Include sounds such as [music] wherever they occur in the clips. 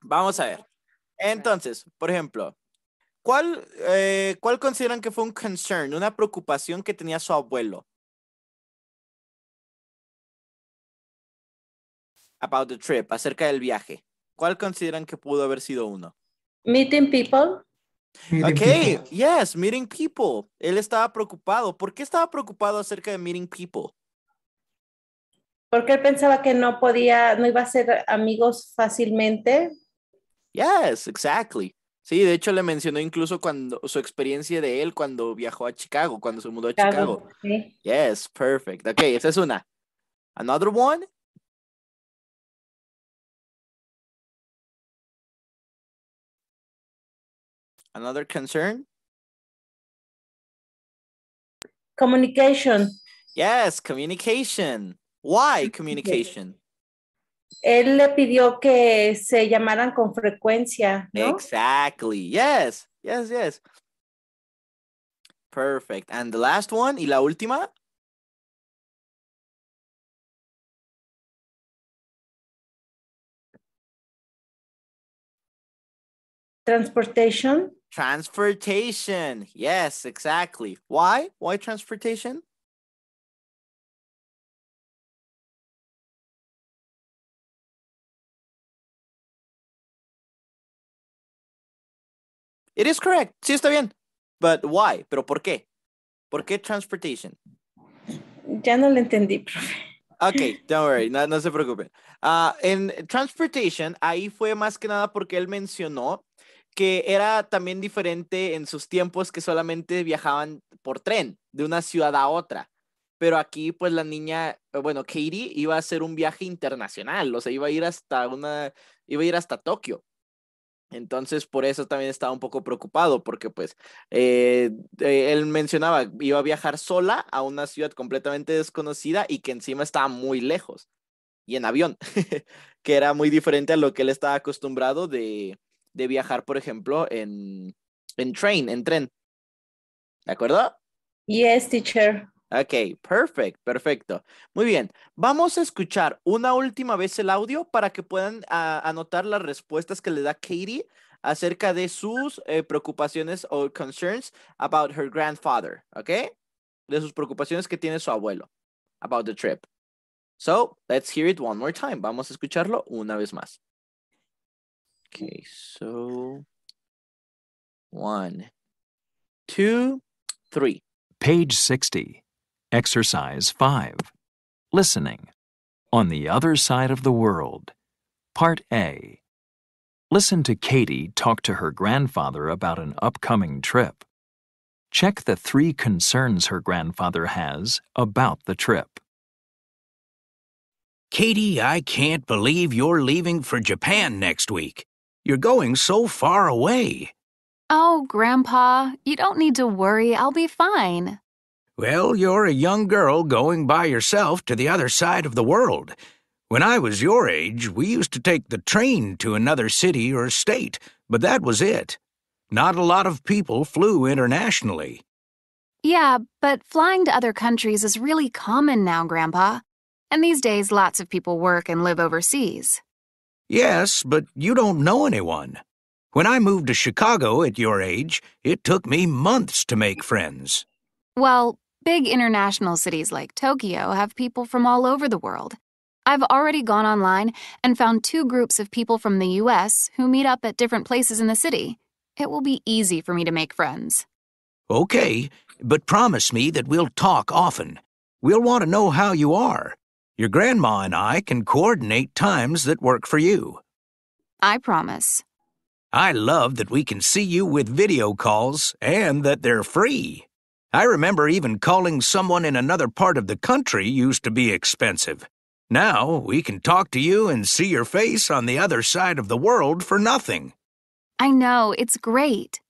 Vamos a ver. Entonces, por ejemplo, eh, ¿cuál, consideran que fue un concern, una preocupación que tenía su abuelo? About the trip, acerca del viaje. ¿Cuál consideran que pudo haber sido uno? Meeting people. ok, yes, meeting people. Él estaba preocupado. ¿Por qué estaba preocupado acerca de meeting people? Porque él pensaba que no podía, no iba a ser amigos fácilmente Yes, exactly. Sí, de hecho le mencionó incluso cuando su experiencia de él cuando viajó a Chicago, cuando se mudó a Chicago. Sí. Yes, perfect. Ok, esa es una. Another one. Another concern. Communication. Yes, communication. Why communication? él le pidió que se llamaran con frecuencia. ¿no? Exactly. Yes. Yes, yes. Perfect. And the last one, y la última. Transportation. Transportation. Yes, exactly. Why? Why transportation? It is correct. Sí, está bien. But why? ¿Pero por qué? ¿Por qué transportation? Ya no lo entendí, profe. Ok, don't worry, no, se preocupen. Ah, en transportation, ahí fue más que nada porque él mencionó que era también diferente en sus tiempos que solamente viajaban por tren de una ciudad a otra. Pero aquí, pues la niña, eh, bueno, Katie iba a hacer un viaje internacional, o sea, iba a ir hasta una, iba a ir hasta Tokio. Entonces, por eso también estaba un poco preocupado, porque pues eh, eh, él mencionaba, iba a viajar sola a una ciudad completamente desconocida y que encima estaba muy lejos y en avión, [laughs] que era muy diferente a lo que él estaba acostumbrado de, de viajar, por ejemplo, en, en train, en tren. ¿De acuerdo? Yes, teacher. Ok, Perfecto. perfecto. Muy bien, vamos a escuchar una última vez el audio para que puedan ah, anotar las respuestas que le da Katie acerca de sus eh, preocupaciones o concerns about her grandfather, ok? De sus preocupaciones que tiene su abuelo about the trip. So, let's hear it one more time. Vamos a escucharlo una vez más. Okay, so one, two, three. Page 60. Exercise 5 Listening On the Other Side of the World. Part A. Listen to Katie talk to her grandfather about an upcoming trip. Check the three concerns her grandfather has about the trip. Katie, I can't believe you're leaving for Japan next week. You're going so far away. Oh, Grandpa, you don't need to worry. I'll be fine. Well, you're a young girl going by yourself to the other side of the world. When I was your age, we used to take the train to another city or state, but that was it. Not a lot of people flew internationally. Yeah, but flying to other countries is really common now, Grandpa. And these days, lots of people work and live overseas. Yes, but you don't know anyone. When I moved to Chicago at your age, it took me months to make friends. Well, Big international cities like Tokyo have people from all over the world. I've already gone online and found two groups of people from the US who meet up at different places in the city. It will be easy for me to make friends. Okay, but promise me that we'll talk often. We'll want to know how you are. Your grandma and I can coordinate times that work for you. I promise. I love that we can see you with video calls and that they're free. I remember even calling someone in another part of the country used to be expensive. Now we can talk to you and see your face on the other side of the world for nothing. I know, it's great.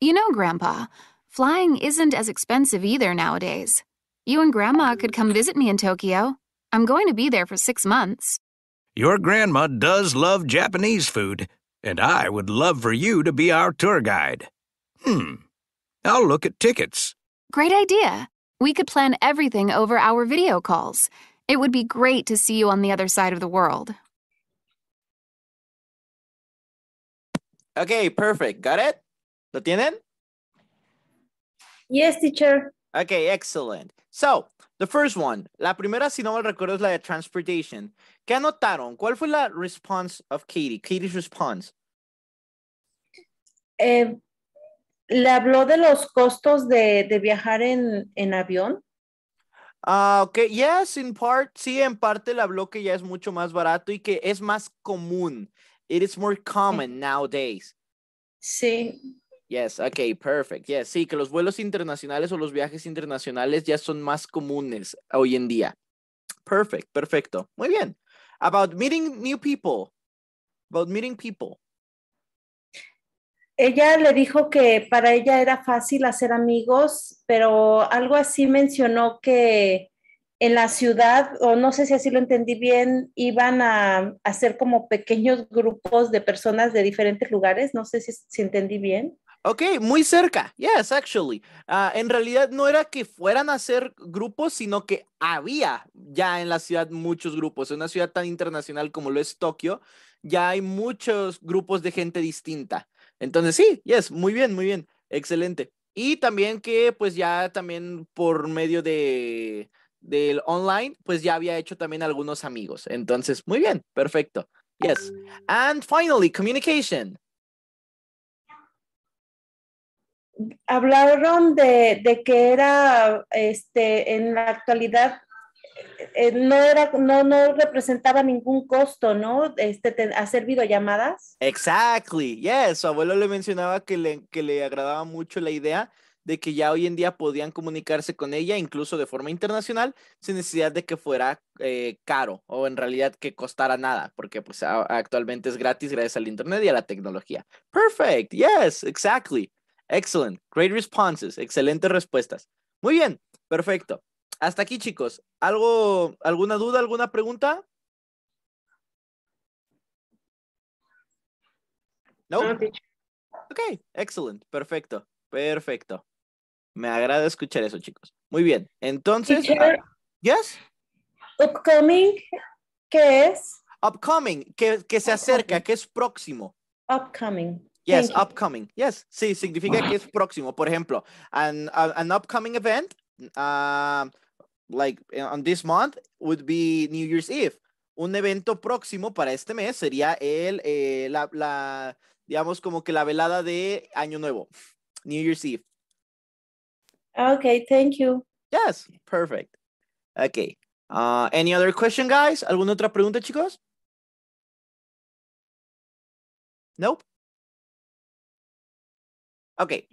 You know, Grandpa, flying isn't as expensive either nowadays. You and Grandma could come visit me in Tokyo. I'm going to be there for six months. Your grandma does love Japanese food, and I would love for you to be our tour guide. Hmm. I'll look at tickets. Great idea. We could plan everything over our video calls. It would be great to see you on the other side of the world. Okay, perfect. Got it? ¿Lo tienen? Yes, teacher. Okay, excellent. So, the first one. La primera, si no me recuerdo, es la de transportation. ¿Qué anotaron? ¿Cuál fue la response of Katie? Katie's response. Eh, ¿Le habló de los costos de, viajar en, avión? Ah, ok, yes, in part, sí, en parte le habló que ya es mucho más barato y que es más común. It is more common nowadays. Sí. Yes, ok, perfect. Yes, sí, que los vuelos internacionales o los viajes internacionales ya son más comunes hoy en día. Perfect, perfecto. Muy bien. About meeting new people. About meeting people ella le dijo que para ella era fácil hacer amigos, pero algo así mencionó que en la ciudad, o no sé si así lo entendí bien, iban a, hacer como pequeños grupos de personas de diferentes lugares, no sé si, si entendí bien. Ok, muy cerca. Yes, actually. Ah, en realidad no era que fueran a hacer grupos, sino que había ya en la ciudad muchos grupos. En una ciudad tan internacional como lo es Tokio, ya hay muchos grupos de gente distinta. Entonces, sí, yes, muy bien, muy bien, excelente. Y también que pues ya también por medio de del online, pues ya había hecho también algunos amigos. Entonces, muy bien, perfecto. Yes. And finally, communication. Hablaron de, de que era este, en la actualidad eh, no era, no, no representaba ningún costo, ¿no? Este, servido hacer videollamadas. Exactly, yes. Su abuelo le mencionaba que le, que le agradaba mucho la idea de que ya hoy en día podían comunicarse con ella, incluso de forma internacional, sin necesidad de que fuera eh, caro o en realidad que costara nada, porque pues actualmente es gratis gracias al Internet y a la tecnología. Perfect, yes, exactly. Excellent, great responses, excelentes respuestas. Muy bien, perfecto. Hasta aquí, chicos. ¿Algo, alguna duda, alguna pregunta? No. Ok, Excelente. Perfecto. Perfecto. Me agrada escuchar eso, chicos. Muy bien. Entonces, yes. Upcoming, ¿qué es? Upcoming, que, que se acerca, que es próximo. Upcoming. Yes, upcoming. Yes, sí, significa que es próximo. Por ejemplo, an, an upcoming event, ah, like eh, on this month would be New Year's Eve. Un evento próximo para este mes sería el, eh, la, la, digamos, como que la velada de Año Nuevo, New Year's Eve. Okay, thank you. Yes, perfect. Okay. Uh, any other question, guys? ¿Alguna otra pregunta, chicos? Nope. Okay.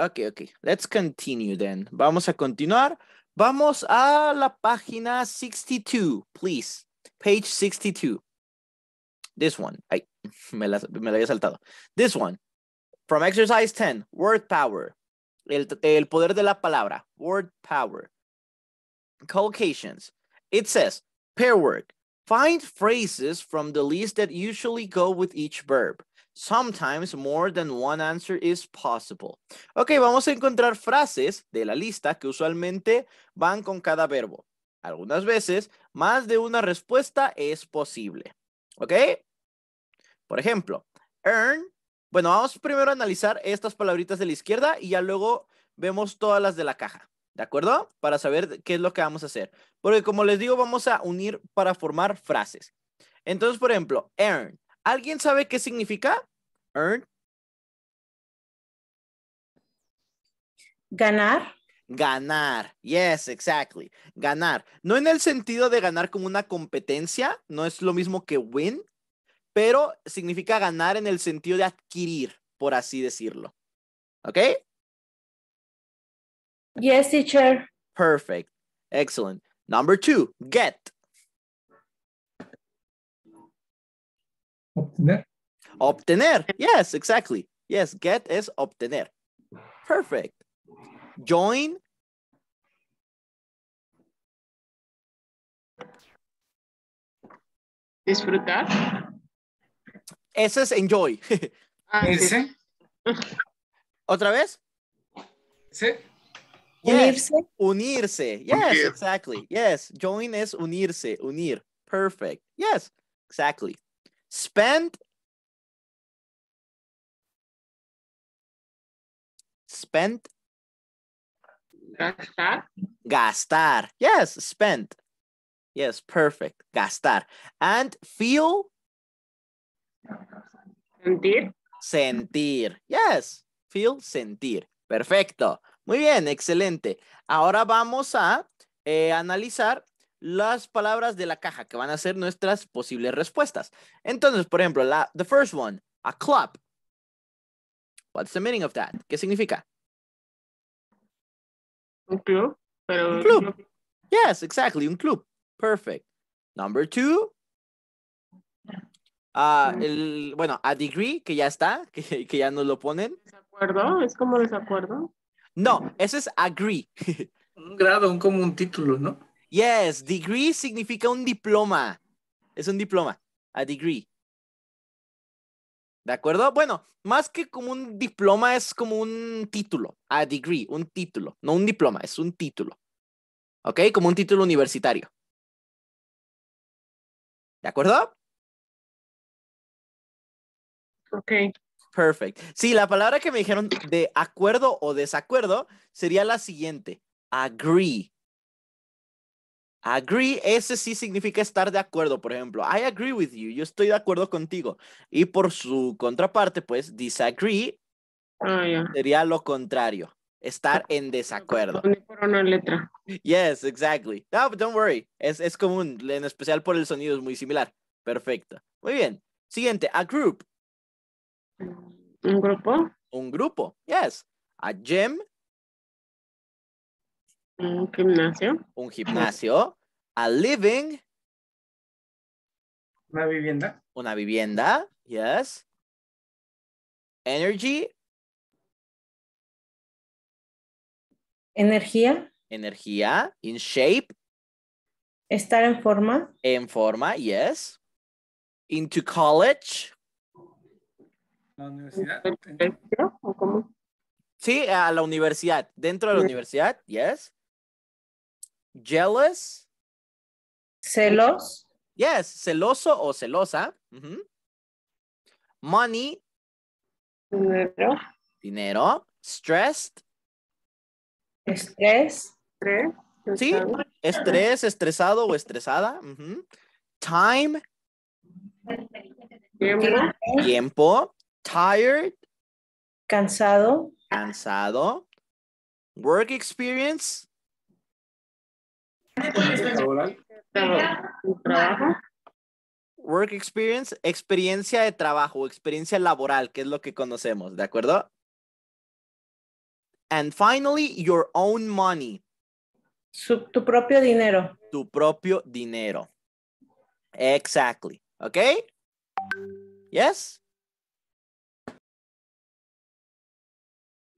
Ok, ok. Let's continue then. Vamos a continuar. Vamos a la página 62, please. Page 62. This one. Ay, me la, me la había saltado. This one. From exercise 10, word power. El, el poder de la palabra. Word power. Collocations. It says, pair work. Find phrases from the list that usually go with each verb. Sometimes more than one answer is possible. Ok, vamos a encontrar frases de la lista que usualmente van con cada verbo. Algunas veces, más de una respuesta es posible. ¿Ok? Por ejemplo, earn. Bueno, vamos primero a analizar estas palabritas de la izquierda y ya luego vemos todas las de la caja. ¿De acuerdo? Para saber qué es lo que vamos a hacer. Porque como les digo, vamos a unir para formar frases. Entonces, por ejemplo, earn. ¿Alguien sabe qué significa? Ganar. Ganar. Yes, exactly. Ganar. No en el sentido de ganar como una competencia, no es lo mismo que win, pero significa ganar en el sentido de adquirir, por así decirlo. ¿Ok? Yes, teacher. Perfect. Excellent. Number two, get. Obtener. Obtener. Yes, exactly. Yes, get is obtener. Perfect. Join. Disfrutar. Ese es enjoy. Ah, ¿Ese? ¿Otra vez? Sí. Yes. Unirse. Unirse. Yes, unir. exactly. Yes, join is unirse, unir. Perfect. Yes, exactly. Spend spent. Gastar. Gastar. Yes, spent. Yes, perfect. Gastar. And feel. Sentir. Sentir. Yes, feel, sentir. Perfecto. Muy bien, excelente. Ahora vamos a eh, analizar las palabras de la caja que van a ser nuestras posibles respuestas. Entonces, por ejemplo, la the first one, a club. What's the meaning of that? ¿Qué significa? Un club, pero... Un club. Yes, exactly, un club. Perfect. Number two. Ah, mm. el, bueno, a degree, que ya está, [laughs] que, ya no lo ponen. ¿Desacuerdo? ¿Es como desacuerdo? No, eso es agree. [laughs] Un grado, un, como un título, ¿no? Yes, degree significa un diploma. Es un diploma, a degree. ¿De acuerdo? Bueno, más que como un diploma es como un título, a degree, un título, no un diploma, es un título. ¿Ok? Como un título universitario. ¿De acuerdo? Ok. Perfecto. Sí, la palabra que me dijeron de acuerdo o desacuerdo sería la siguiente. Agree. Agree, ese sí significa estar de acuerdo. Por ejemplo, I agree with you, yo estoy de acuerdo contigo. Y por su contraparte, pues, disagree ah, sería lo contrario, estar en ah, pues, desacuerdo. Por una letra. Yes, exactly. No, don't worry, es, común, en especial por el sonido es muy similar. Perfecto. Muy bien. Siguiente, a group. ¿Un grupo? Un grupo, yes. A gem. Un gimnasio. Un gimnasio. A living. Una vivienda. Una vivienda, yes. Energy. Energía. Energía. In shape. Estar en forma. En forma, yes. Into college. La universidad. Sí, a la universidad. Dentro de la universidad, yes jealous. Celos. Yes, celoso o celosa. Money. Dinero. Dinero. Stressed. Estrés. Sí, estrés, estresado o estresada. Time. Tiempo. Tired. Cansado. Cansado. Work experience. ¿Trabajo? Work experience, experiencia de trabajo, experiencia laboral, que es lo que conocemos, ¿de acuerdo? And finally, your own money. tu propio dinero. Tu propio dinero. Exactly. ¿Ok? Yes?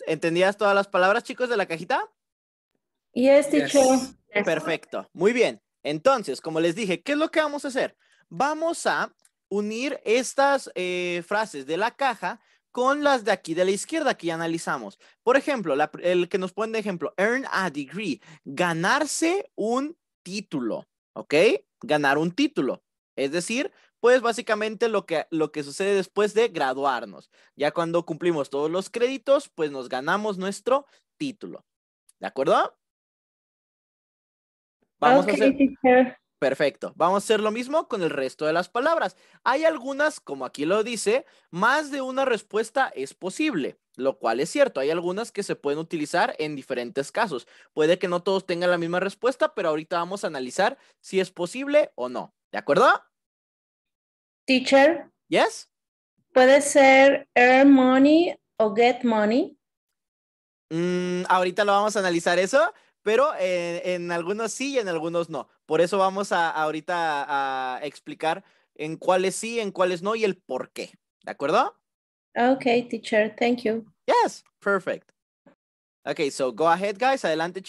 ¿Entendías todas las palabras, chicos, de la cajita? Y teacher. dicho. Perfecto, muy bien. Entonces, como les dije, ¿qué es lo que vamos a hacer? Vamos a unir estas eh, frases de la caja con las de aquí de la izquierda que ya analizamos. Por ejemplo, el que nos pone de ejemplo, earn a degree, ganarse un título, ¿ok? Ganar un título. Es decir, pues básicamente lo que, lo que sucede después de graduarnos. Ya cuando cumplimos todos los créditos, pues nos ganamos nuestro título. ¿De acuerdo? Vamos a hacer... Perfecto. Vamos a hacer lo mismo con el resto de las palabras. Hay algunas, como aquí lo dice, más de una respuesta es posible, lo cual es cierto. Hay algunas que se pueden utilizar en diferentes casos. Puede que no todos tengan la misma respuesta, pero ahorita vamos a analizar si es posible o no. ¿De acuerdo? Teacher. Yes. Puede ser earn money o get money. Mm, ahorita lo vamos a analizar eso, pero en, algunos sí y en algunos no. Por eso vamos a, ahorita a, explicar en cuáles sí, en cuáles no y el por qué. ¿De acuerdo? Okay, teacher. Thank you. Yes, perfect. Okay, so go ahead, guys. Adelante, chicos.